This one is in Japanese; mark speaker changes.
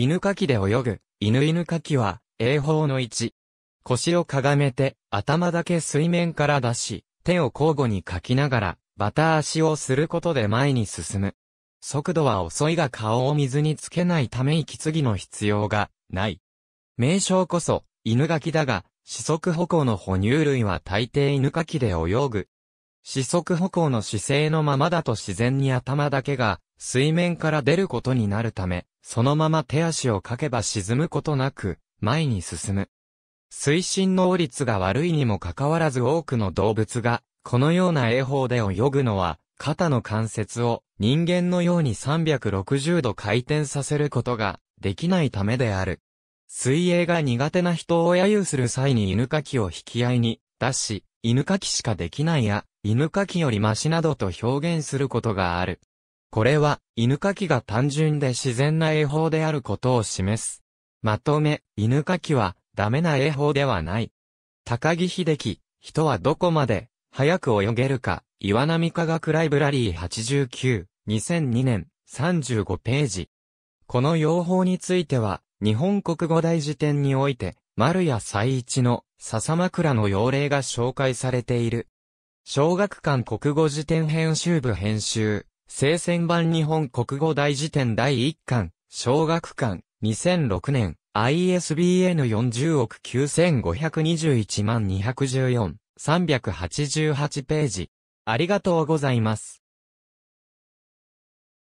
Speaker 1: 犬かきで泳ぐ、犬犬かきは、泳法の1。腰をかがめて、頭だけ水面から出し、手を交互にかきながら、バタ足をすることで前に進む。速度は遅いが顔を水につけないため息継ぎの必要がない。名称こそ、犬ガキだが、四足歩行の哺乳類は大抵犬かきで泳ぐ。四足歩行の姿勢のままだと自然に頭だけが水面から出ることになるため、そのまま手足をかけば沈むことなく、前に進む。水深の率が悪いにもかかわらず多くの動物が、このような泳法で泳ぐのは、肩の関節を人間のように360度回転させることができないためである。水泳が苦手な人を揶揄する際に犬かきを引き合いに出し、犬かきしかできないや、犬かきよりマシなどと表現することがある。これは、犬かきが単純で自然な英法であることを示す。まとめ、犬かきは、ダメな英法ではない。高木秀樹、人はどこまで、早く泳げるか、岩波科学ライブラリー89、2002年、35ページ。この用法については、日本国語大辞典において、丸谷最一の、笹枕の用例が紹介されている。小学館国語辞典編集部編集。聖戦版日本国語大辞典第1巻、小学館、2006年、ISBN 40億9521万214、388ページ。ありがとうございます。